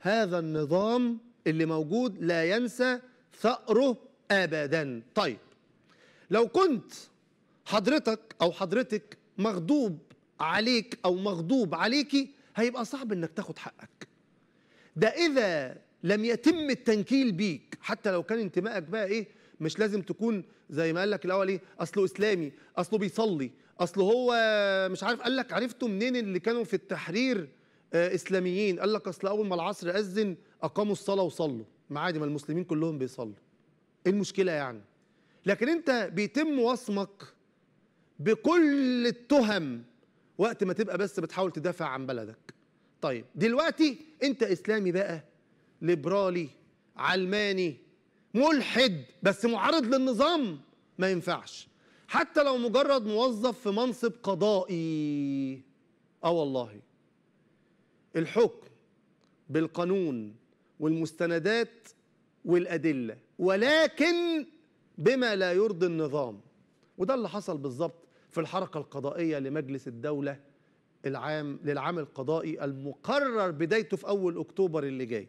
هذا النظام اللي موجود لا ينسى ثأره أبدا طيب لو كنت حضرتك أو حضرتك مغضوب عليك أو مغضوب عليكي هيبقى صعب إنك تاخد حقك ده إذا لم يتم التنكيل بيك حتى لو كان انتمائك بقى إيه مش لازم تكون زي ما قال لك الاول ايه اصله اسلامي اصله بيصلي اصله هو مش عارف قال لك عرفته منين اللي كانوا في التحرير آه، اسلاميين قال لك اصل اول ما العصر اذن اقاموا الصلاه وصلوا ما عادي ما المسلمين كلهم بيصلوا ايه المشكله يعني لكن انت بيتم وصمك بكل التهم وقت ما تبقى بس بتحاول تدافع عن بلدك طيب دلوقتي انت اسلامي بقى ليبرالي علماني ملحد بس معارض للنظام ما ينفعش حتى لو مجرد موظف في منصب قضائي اه والله الحكم بالقانون والمستندات والأدلة ولكن بما لا يرضي النظام وده اللي حصل بالظبط في الحركة القضائية لمجلس الدولة العام للعام القضائي المقرر بدايته في أول أكتوبر اللي جاي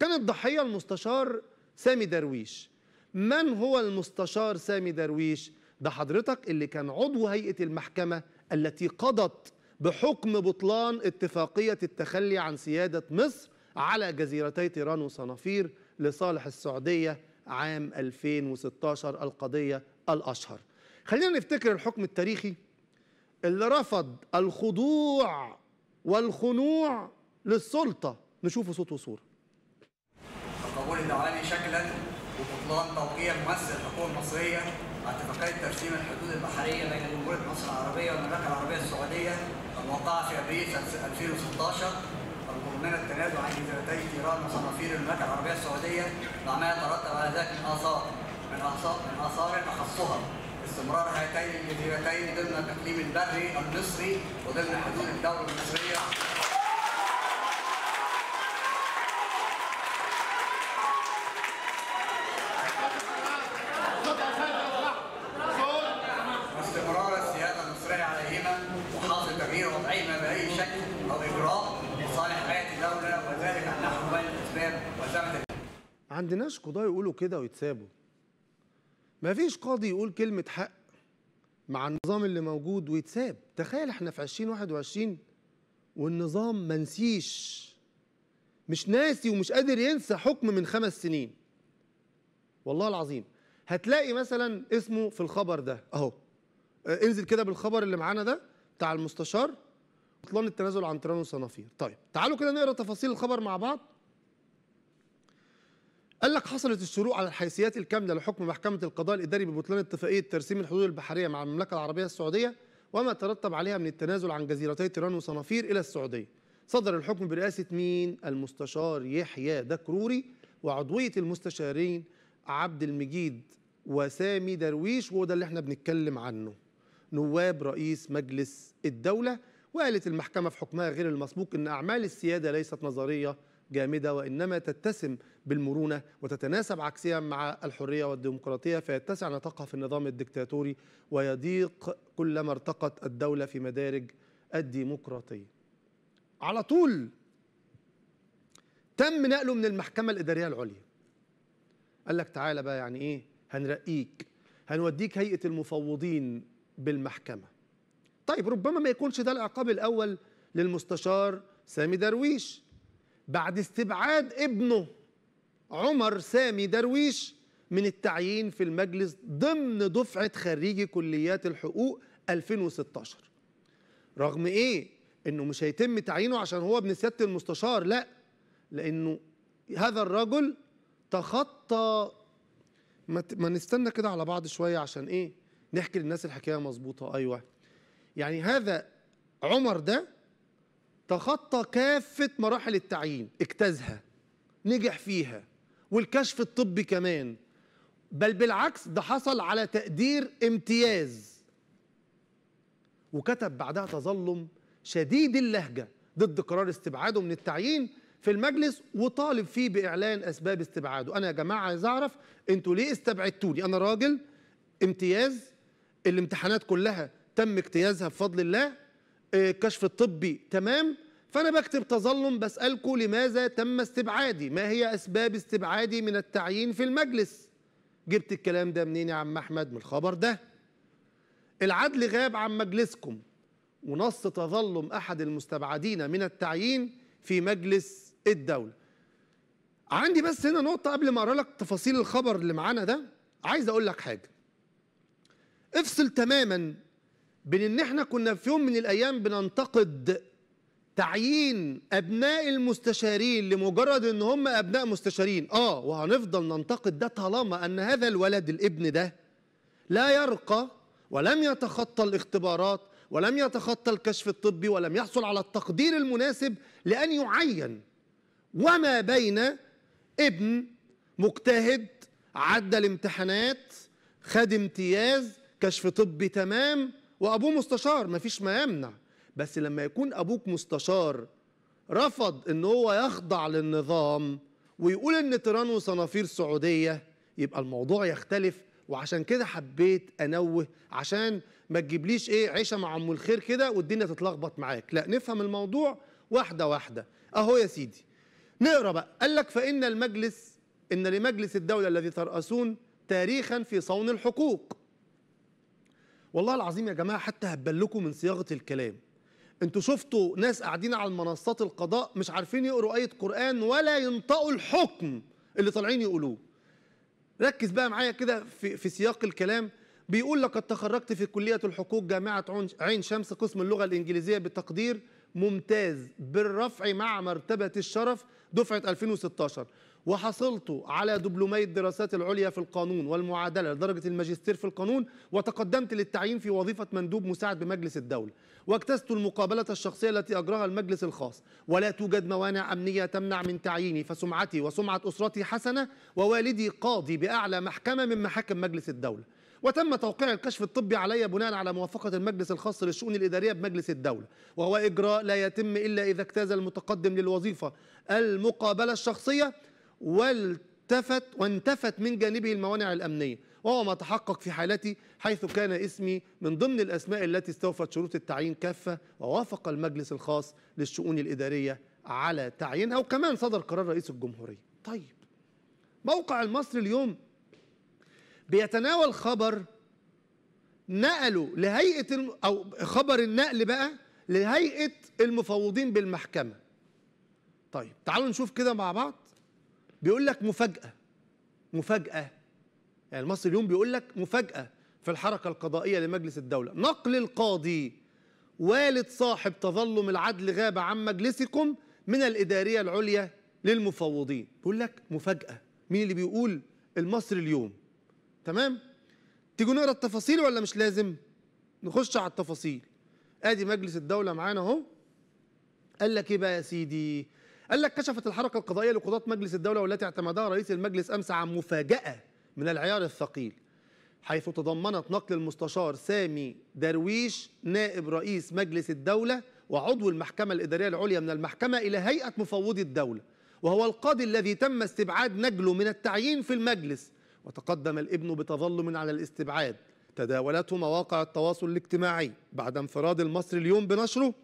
كان الضحية المستشار سامي درويش من هو المستشار سامي درويش؟ ده حضرتك اللي كان عضو هيئة المحكمة التي قضت بحكم بطلان اتفاقية التخلي عن سيادة مصر على جزيرتي تيران وصنافير لصالح السعودية عام 2016 القضية الأشهر خلينا نفتكر الحكم التاريخي اللي رفض الخضوع والخنوع للسلطة نشوفه صوت وصورة القبول الدولي شكلا وبطلان توقيع ممثل الحكومة المصرية اتفاقيه ترسيم الحدود البحريه بين جمهوريه مصر العربيه والمملكه العربيه السعوديه الموقعه في ابريل 2016 ضمن التنازل عن جزيرتي تيران وصنافير المملكه العربيه السعوديه مع ما يترتب على ذلك من اثار من اثار من اثار تخصها استمرار هاتين الجزيرتين ضمن التقليم البري المصري وضمن حدود الدوله المصريه عندناش قضاة يقولوا كده ويتسابوا ما فيش قاضي يقول كلمة حق مع النظام اللي موجود ويتساب تخيل احنا في 2021 والنظام ما نسيش مش ناسي ومش قادر ينسى حكم من خمس سنين والله العظيم هتلاقي مثلا اسمه في الخبر ده اهو اه انزل كده بالخبر اللي معانا ده بتاع المستشار بطلان التنازل عن تيران وصنافير طيب تعالوا كده نقرا تفاصيل الخبر مع بعض قال لك حصلت الشروع على الحيثيات الكامله لحكم محكمه القضاء الاداري ببطلان اتفاقيه ترسيم الحدود البحريه مع المملكه العربيه السعوديه وما ترتب عليها من التنازل عن جزيرتي تيران وصنافير الى السعوديه. صدر الحكم برئاسه مين؟ المستشار يحيى دكروري وعضويه المستشارين عبد المجيد وسامي درويش وده اللي احنا بنتكلم عنه. نواب رئيس مجلس الدوله وقالت المحكمه في حكمها غير المسبوق ان اعمال السياده ليست نظريه جامدة وإنما تتسم بالمرونة وتتناسب عكسيا مع الحرية والديمقراطية فيتسع نطاقها في النظام الدكتاتوري ويضيق كلما ارتقت الدولة في مدارج الديمقراطية على طول تم نقله من المحكمة الإدارية العليا قال لك تعالى بقى يعني إيه هنرقيك هنوديك هيئة المفوضين بالمحكمة طيب ربما ما يكونش ده العقاب الأول للمستشار سامي درويش بعد استبعاد ابنه عمر سامي درويش من التعيين في المجلس ضمن دفعة خريجي كليات الحقوق 2016 رغم ايه انه مش هيتم تعيينه عشان هو ابن سيادة المستشار لا لانه هذا الرجل تخطى ما, نستنى كده على بعض شوية عشان ايه نحكي للناس الحكاية مظبوطة ايوه يعني هذا عمر ده تخطى كافة مراحل التعيين اجتازها نجح فيها والكشف الطبي كمان بل بالعكس ده حصل على تقدير امتياز وكتب بعدها تظلم شديد اللهجة ضد قرار استبعاده من التعيين في المجلس وطالب فيه بإعلان أسباب استبعاده أنا يا جماعة عايز أعرف أنتوا ليه استبعدتوني أنا راجل امتياز الامتحانات كلها تم اجتيازها بفضل الله آه، كشف الطبي تمام فأنا بكتب تظلم بسألكم لماذا تم استبعادي ما هي أسباب استبعادي من التعيين في المجلس جبت الكلام ده منين يا عم أحمد من الخبر ده العدل غاب عن مجلسكم ونص تظلم أحد المستبعدين من التعيين في مجلس الدولة عندي بس هنا نقطة قبل ما أقرأ لك تفاصيل الخبر اللي معانا ده عايز أقول لك حاجة افصل تماما بين ان احنا كنا في يوم من الايام بننتقد تعيين ابناء المستشارين لمجرد ان هم ابناء مستشارين اه وهنفضل ننتقد ده طالما ان هذا الولد الابن ده لا يرقى ولم يتخطى الاختبارات ولم يتخطى الكشف الطبي ولم يحصل على التقدير المناسب لان يعين وما بين ابن مجتهد عدى الامتحانات خد امتياز كشف طبي تمام وابوه مستشار مفيش ما يمنع بس لما يكون ابوك مستشار رفض ان هو يخضع للنظام ويقول ان تيران وصنافير سعوديه يبقى الموضوع يختلف وعشان كده حبيت انوه عشان ما تجيبليش ايه عيشه مع ام الخير كده والدنيا تتلخبط معاك لا نفهم الموضوع واحده واحده اهو يا سيدي نقرا بقى قال لك فان المجلس ان لمجلس الدوله الذي ترأسون تاريخا في صون الحقوق والله العظيم يا جماعه حتى هبل لكم من صياغه الكلام انتوا شفتوا ناس قاعدين على منصات القضاء مش عارفين يقروا ايه قران ولا ينطقوا الحكم اللي طالعين يقولوه ركز بقى معايا كده في, في سياق الكلام بيقول لقد تخرجت في كليه الحقوق جامعه عين شمس قسم اللغه الانجليزيه بتقدير ممتاز بالرفع مع مرتبة الشرف دفعة 2016 وحصلت على دبلومي الدراسات العليا في القانون والمعادلة لدرجة الماجستير في القانون وتقدمت للتعيين في وظيفة مندوب مساعد بمجلس الدولة واجتزت المقابلة الشخصية التي أجراها المجلس الخاص ولا توجد موانع أمنية تمنع من تعييني فسمعتي وسمعة أسرتي حسنة ووالدي قاضي بأعلى محكمة من محاكم مجلس الدولة وتم توقيع الكشف الطبي علي بناء على موافقة المجلس الخاص للشؤون الإدارية بمجلس الدولة وهو إجراء لا يتم إلا إذا اجتاز المتقدم للوظيفة المقابلة الشخصية والتفت وانتفت من جانبه الموانع الأمنية وهو ما تحقق في حالتي حيث كان اسمي من ضمن الأسماء التي استوفت شروط التعيين كافة ووافق المجلس الخاص للشؤون الإدارية على تعيينها وكمان صدر قرار رئيس الجمهورية طيب موقع المصري اليوم بيتناول خبر نقله لهيئة الم... أو خبر النقل بقى لهيئة المفوضين بالمحكمة طيب تعالوا نشوف كده مع بعض بيقول لك مفاجأة مفاجأة يعني المصري اليوم بيقول لك مفاجأة في الحركة القضائية لمجلس الدولة نقل القاضي والد صاحب تظلم العدل غاب عن مجلسكم من الإدارية العليا للمفوضين بيقول لك مفاجأة مين اللي بيقول المصري اليوم تمام تيجوا نقرا التفاصيل ولا مش لازم نخش على التفاصيل ادي مجلس الدوله معانا اهو قال لك ايه بقى يا سيدي قال لك كشفت الحركه القضائيه لقضاه مجلس الدوله والتي اعتمدها رئيس المجلس امس عن مفاجاه من العيار الثقيل حيث تضمنت نقل المستشار سامي درويش نائب رئيس مجلس الدوله وعضو المحكمه الاداريه العليا من المحكمه الى هيئه مفوضي الدوله وهو القاضي الذي تم استبعاد نجله من التعيين في المجلس وتقدم الابن بتظلم على الاستبعاد تداولته مواقع التواصل الاجتماعي بعد انفراد المصري اليوم بنشره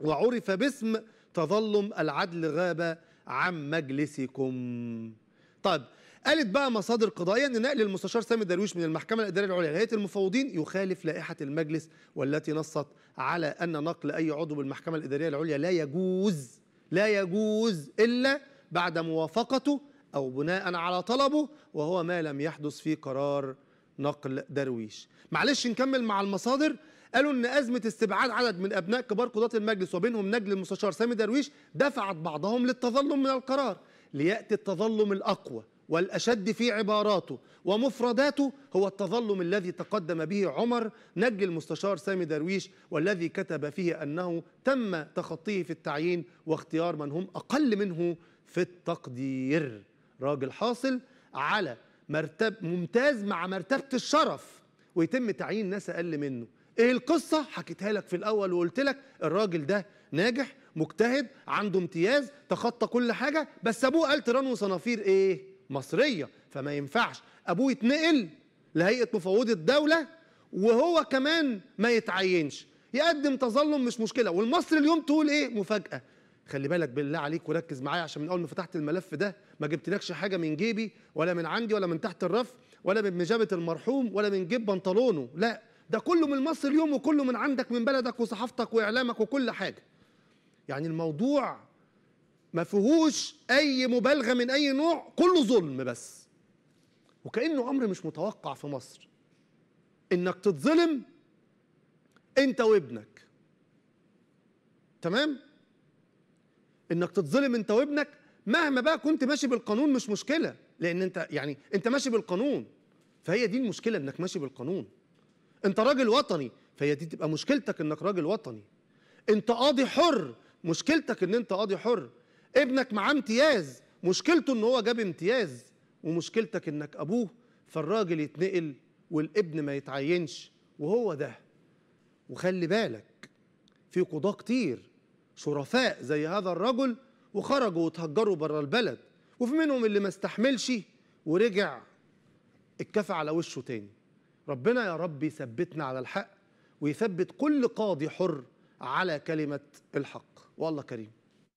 وعرف باسم تظلم العدل غاب عن مجلسكم طيب قالت بقى مصادر قضائيه ان نقل المستشار سامي درويش من المحكمه الاداريه العليا لهيئه المفاوضين يخالف لائحه المجلس والتي نصت على ان نقل اي عضو بالمحكمه الاداريه العليا لا يجوز لا يجوز الا بعد موافقته أو بناء على طلبه وهو ما لم يحدث في قرار نقل درويش معلش نكمل مع المصادر قالوا ان ازمه استبعاد عدد من ابناء كبار قضاه المجلس وبينهم نجل المستشار سامي درويش دفعت بعضهم للتظلم من القرار لياتي التظلم الاقوى والاشد في عباراته ومفرداته هو التظلم الذي تقدم به عمر نجل المستشار سامي درويش والذي كتب فيه انه تم تخطيه في التعيين واختيار من هم اقل منه في التقدير راجل حاصل على مرتب ممتاز مع مرتبة الشرف ويتم تعيين ناس أقل منه إيه القصة؟ حكيتها لك في الأول وقلت لك الراجل ده ناجح مجتهد عنده امتياز تخطى كل حاجة بس أبوه قال تيران وصنافير إيه؟ مصرية فما ينفعش أبوه يتنقل لهيئة مفوضة الدولة وهو كمان ما يتعينش يقدم تظلم مش مشكلة والمصري اليوم تقول إيه؟ مفاجأة خلي بالك بالله عليك وركز معايا عشان من اول ما فتحت الملف ده ما جبتلكش حاجه من جيبي ولا من عندي ولا من تحت الرف ولا من مجابه المرحوم ولا من جيب بنطلونه لا ده كله من مصر اليوم وكله من عندك من بلدك وصحافتك واعلامك وكل حاجه يعني الموضوع ما فيهوش اي مبالغه من اي نوع كله ظلم بس وكانه امر مش متوقع في مصر انك تتظلم انت وابنك تمام انك تتظلم انت وابنك مهما بقى كنت ماشي بالقانون مش مشكله لان انت يعني انت ماشي بالقانون فهي دي المشكله انك ماشي بالقانون انت راجل وطني فهي دي تبقى مشكلتك انك راجل وطني انت قاضي حر مشكلتك ان انت قاضي حر ابنك معاه امتياز مشكلته ان هو جاب امتياز ومشكلتك انك ابوه فالراجل يتنقل والابن ما يتعينش وهو ده وخلي بالك في قضاه كتير شرفاء زي هذا الرجل وخرجوا وتهجروا بره البلد وفي منهم اللي ما استحملش ورجع اتكفى على وشه تاني ربنا يا رب يثبتنا على الحق ويثبت كل قاضي حر على كلمة الحق والله كريم